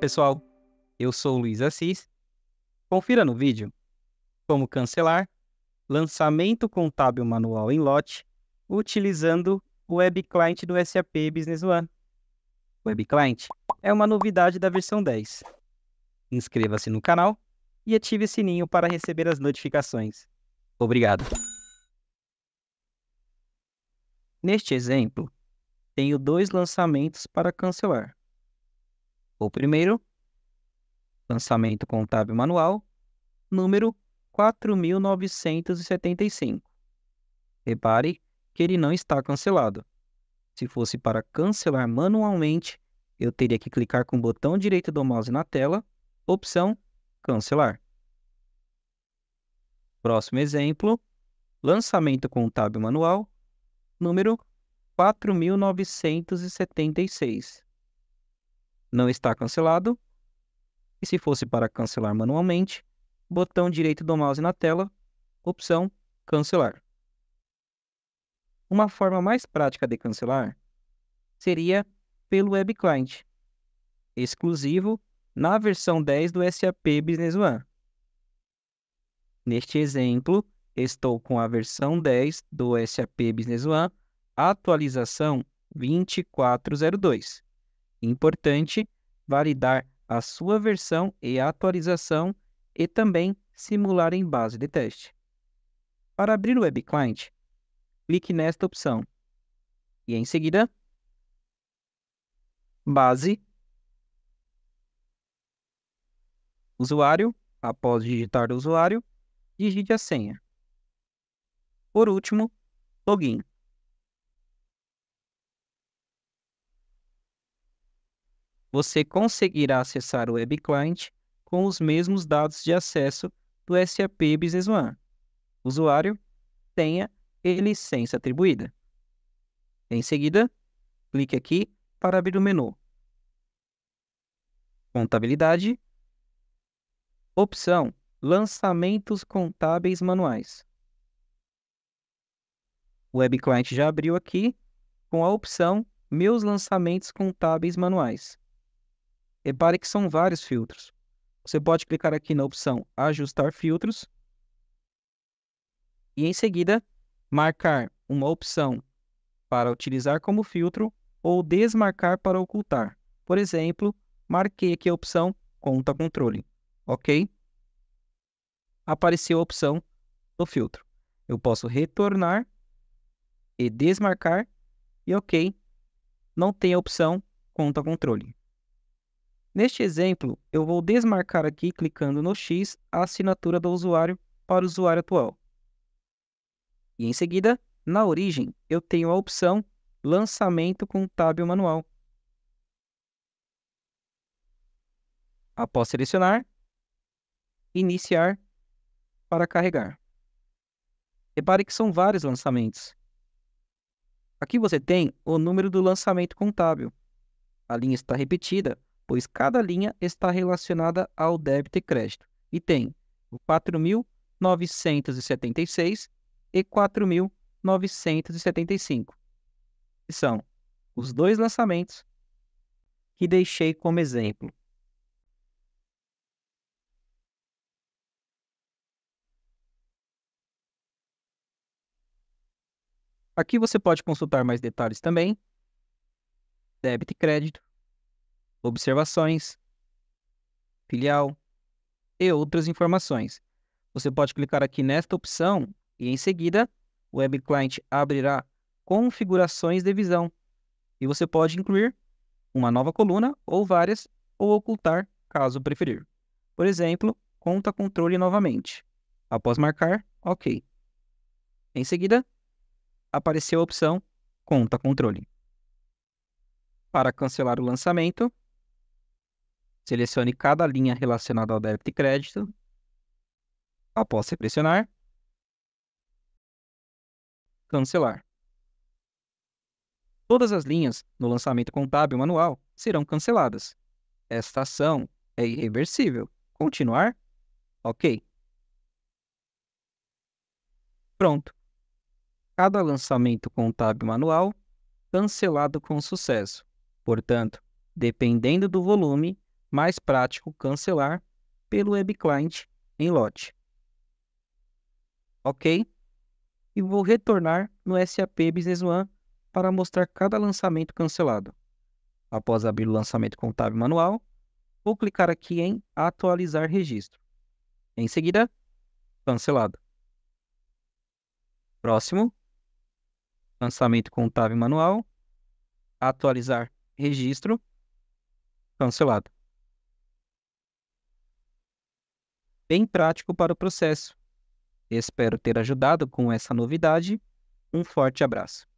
pessoal, eu sou o Luiz Assis. Confira no vídeo como cancelar lançamento contábil manual em lote utilizando o Web Client do SAP Business One. O Web Client é uma novidade da versão 10. Inscreva-se no canal e ative o sininho para receber as notificações. Obrigado. Neste exemplo, tenho dois lançamentos para cancelar. O primeiro, lançamento contábil manual, número 4.975. Repare que ele não está cancelado. Se fosse para cancelar manualmente, eu teria que clicar com o botão direito do mouse na tela, opção Cancelar. Próximo exemplo, lançamento contábil manual, número 4.976 não está cancelado. E se fosse para cancelar manualmente, botão direito do mouse na tela, opção cancelar. Uma forma mais prática de cancelar seria pelo Web Client, exclusivo na versão 10 do SAP Business One. Neste exemplo, estou com a versão 10 do SAP Business One, atualização 2402. Importante validar a sua versão e atualização e também simular em base de teste. Para abrir o Web Client, clique nesta opção e em seguida base usuário, após digitar o usuário, digite a senha. Por último, login. você conseguirá acessar o Web Client com os mesmos dados de acesso do SAP Business One. Usuário tenha licença atribuída. Em seguida, clique aqui para abrir o menu Contabilidade, opção Lançamentos contábeis manuais. O Web Client já abriu aqui com a opção Meus lançamentos contábeis manuais. Repare que são vários filtros. Você pode clicar aqui na opção Ajustar filtros e em seguida marcar uma opção para utilizar como filtro ou desmarcar para ocultar. Por exemplo, marquei aqui a opção Conta Controle, ok? Apareceu a opção do filtro. Eu posso retornar e desmarcar e ok, não tem a opção Conta Controle. Neste exemplo, eu vou desmarcar aqui, clicando no X, a assinatura do usuário para o usuário atual. E em seguida, na origem, eu tenho a opção Lançamento com Tab Manual. Após selecionar, Iniciar para carregar. Repare que são vários lançamentos. Aqui você tem o número do lançamento contábil. A linha está repetida, pois cada linha está relacionada ao débito e crédito, e tem o 4.976 e 4.975, que são os dois lançamentos que deixei como exemplo. Aqui você pode consultar mais detalhes também. Débito e crédito, observações, filial e outras informações. Você pode clicar aqui nesta opção e em seguida o Web Client abrirá configurações de visão e você pode incluir uma nova coluna ou várias ou ocultar caso preferir. Por exemplo, conta controle novamente. Após marcar, OK. Em seguida, apareceu a opção conta controle. Para cancelar o lançamento, Selecione cada linha relacionada ao débito e crédito. Após selecionar, cancelar. Todas as linhas no lançamento contábil manual serão canceladas. Esta ação é irreversível. Continuar? Ok. Pronto. Cada lançamento contábil manual cancelado com sucesso. Portanto, dependendo do volume, mais prático cancelar pelo web client em lote. Ok? E vou retornar no SAP Business One para mostrar cada lançamento cancelado. Após abrir o lançamento contábil manual, vou clicar aqui em Atualizar registro. Em seguida, cancelado. Próximo, lançamento contábil manual, atualizar registro, cancelado. bem prático para o processo. Espero ter ajudado com essa novidade. Um forte abraço.